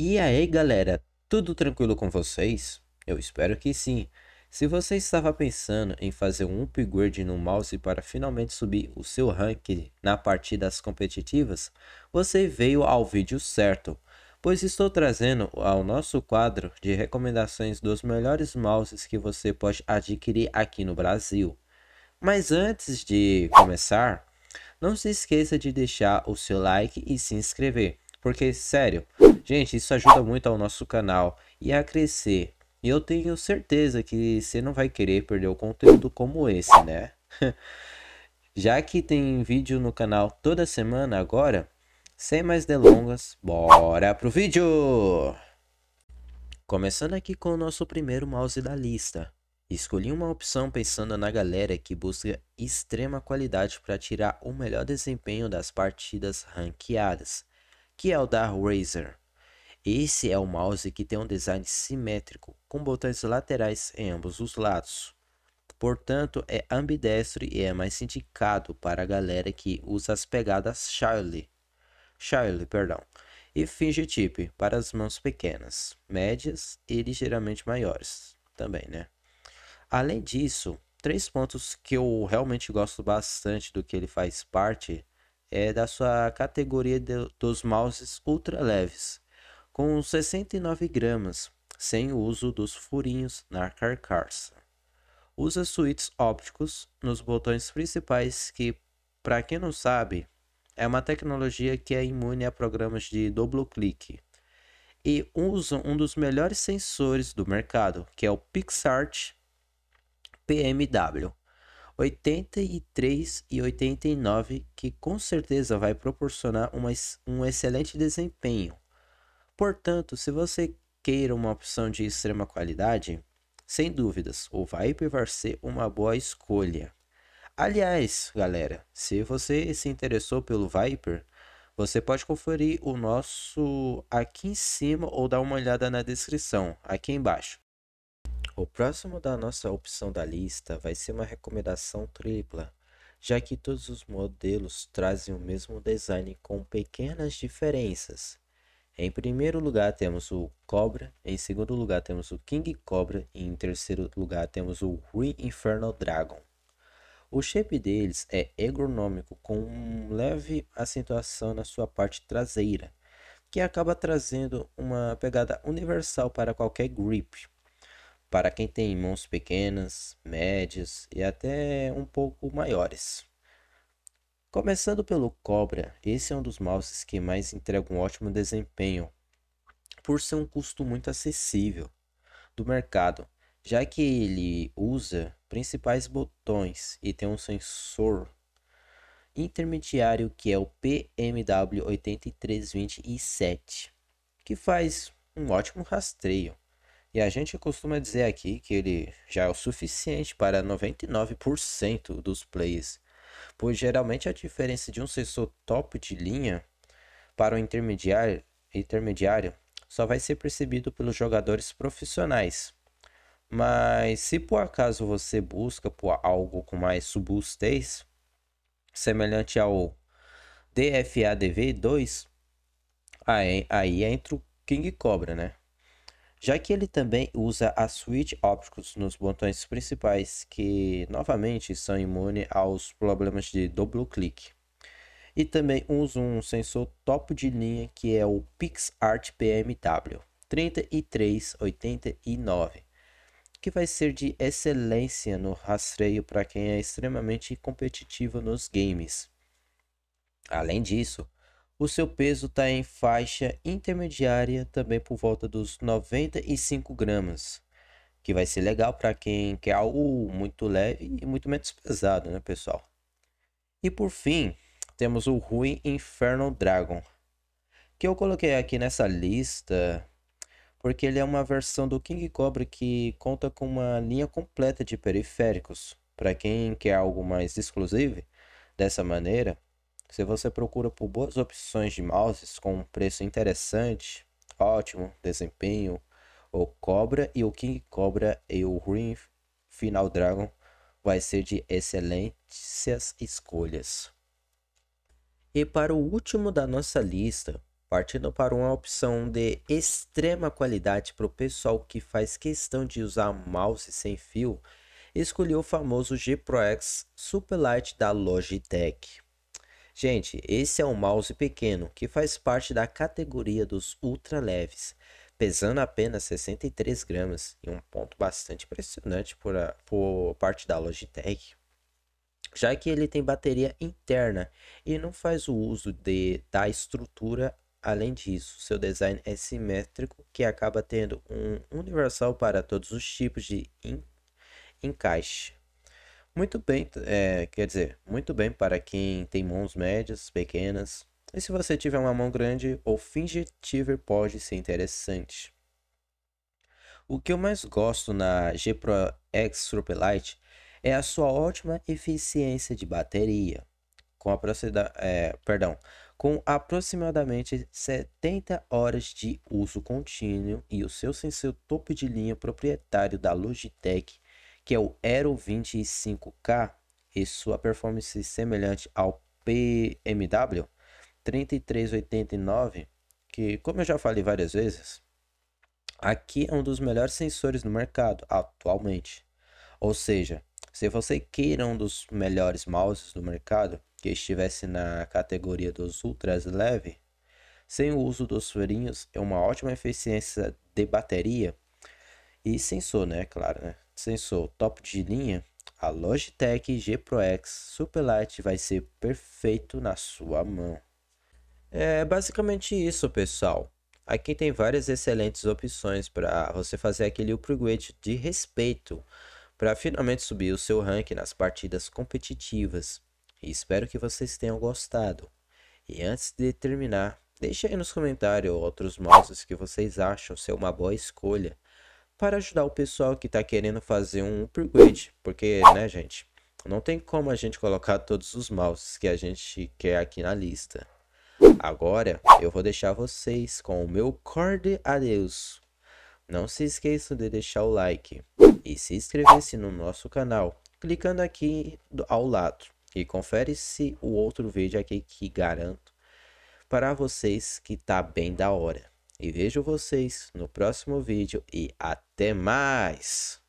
E aí galera, tudo tranquilo com vocês? Eu espero que sim. Se você estava pensando em fazer um upgrade no mouse para finalmente subir o seu rank na partidas competitivas, você veio ao vídeo certo, pois estou trazendo ao nosso quadro de recomendações dos melhores mouses que você pode adquirir aqui no Brasil. Mas antes de começar, não se esqueça de deixar o seu like e se inscrever porque, sério, gente, isso ajuda muito ao nosso canal e a crescer. E eu tenho certeza que você não vai querer perder o conteúdo como esse, né? Já que tem vídeo no canal toda semana agora, sem mais delongas, bora pro vídeo! Começando aqui com o nosso primeiro mouse da lista. Escolhi uma opção pensando na galera que busca extrema qualidade para tirar o melhor desempenho das partidas ranqueadas que é o da Razer. Esse é o mouse que tem um design simétrico, com botões laterais em ambos os lados. Portanto, é ambidestro e é mais indicado para a galera que usa as pegadas Charlie, Charlie perdão, e finge tip para as mãos pequenas, médias e ligeiramente maiores também, né? Além disso, três pontos que eu realmente gosto bastante do que ele faz parte é, da sua categoria de, dos mouses ultra leves, com 69 gramas, sem o uso dos furinhos na carcaça. Usa switches ópticos nos botões principais que, para quem não sabe, é uma tecnologia que é imune a programas de duplo clique e usa um dos melhores sensores do mercado, que é o PixArt PMW. 83 e 89, que com certeza vai proporcionar uma, um excelente desempenho. Portanto, se você queira uma opção de extrema qualidade, sem dúvidas, o Viper vai ser uma boa escolha. Aliás, galera, se você se interessou pelo Viper, você pode conferir o nosso aqui em cima ou dar uma olhada na descrição, aqui embaixo. O próximo da nossa opção da lista vai ser uma recomendação tripla, já que todos os modelos trazem o mesmo design com pequenas diferenças. Em primeiro lugar temos o Cobra, em segundo lugar temos o King Cobra e em terceiro lugar temos o Re Inferno Dragon. O shape deles é ergonômico com um leve acentuação na sua parte traseira, que acaba trazendo uma pegada universal para qualquer grip para quem tem mãos pequenas, médias e até um pouco maiores. Começando pelo Cobra, esse é um dos mouses que mais entrega um ótimo desempenho, por ser um custo muito acessível do mercado, já que ele usa principais botões e tem um sensor intermediário que é o PMW8327, que faz um ótimo rastreio. E a gente costuma dizer aqui que ele já é o suficiente para 99% dos players pois geralmente a diferença de um sensor top de linha para o intermediário, intermediário só vai ser percebido pelos jogadores profissionais. Mas se por acaso você busca por algo com mais subustez, semelhante ao DFADV2, aí, aí entra o King Cobra, né? já que ele também usa a switch ópticos nos botões principais, que novamente são imunes aos problemas de duplo clique. E também usa um sensor topo de linha que é o PixArt PMW 3389, que vai ser de excelência no rastreio para quem é extremamente competitivo nos games. Além disso, o seu peso está em faixa intermediária, também por volta dos 95 gramas, que vai ser legal para quem quer algo muito leve e muito menos pesado, né, pessoal? E por fim, temos o Rui Inferno Dragon, que eu coloquei aqui nessa lista porque ele é uma versão do King Cobra que conta com uma linha completa de periféricos. Para quem quer algo mais exclusivo dessa maneira, se você procura por boas opções de mouses com um preço interessante, ótimo desempenho, o Cobra e o King Cobra e o Green Final Dragon vai ser de excelentes escolhas. E para o último da nossa lista, partindo para uma opção de extrema qualidade para o pessoal que faz questão de usar mouse sem fio, escolhi o famoso G Pro X Superlight da Logitech. Gente, esse é um mouse pequeno que faz parte da categoria dos ultra leves, pesando apenas 63 gramas e um ponto bastante impressionante por, a, por parte da Logitech, já que ele tem bateria interna e não faz o uso de, da estrutura. Além disso, seu design é simétrico que acaba tendo um universal para todos os tipos de encaixe. Muito bem, é, quer dizer, muito bem para quem tem mãos médias, pequenas. E se você tiver uma mão grande ou fingitiver, pode ser interessante. O que eu mais gosto na G Pro X Superlight é a sua ótima eficiência de bateria, com, aproxima, é, perdão, com aproximadamente 70 horas de uso contínuo e o seu sensor topo de linha proprietário da Logitech que é o Aero 25K e sua performance semelhante ao PMW 3389, que como eu já falei várias vezes, aqui é um dos melhores sensores no mercado atualmente. Ou seja, se você queira um dos melhores mouses do mercado, que estivesse na categoria dos ultras leve, sem o uso dos furinhos, é uma ótima eficiência de bateria e sensor, né? É claro, né? Sensor top de linha, a Logitech G Pro X Superlight vai ser perfeito na sua mão. É basicamente isso, pessoal. Aqui tem várias excelentes opções para você fazer aquele upgrade de respeito para finalmente subir o seu rank nas partidas competitivas. E espero que vocês tenham gostado. E antes de terminar, deixe aí nos comentários outros mouses que vocês acham ser uma boa escolha para ajudar o pessoal que está querendo fazer um upgrade, porque, né, gente, não tem como a gente colocar todos os mouses que a gente quer aqui na lista. Agora, eu vou deixar vocês com o meu corte adeus. Não se esqueçam de deixar o like e se inscrever-se no nosso canal, clicando aqui ao lado. E confere-se o outro vídeo aqui que garanto para vocês que tá bem da hora. E vejo vocês no próximo vídeo e até mais!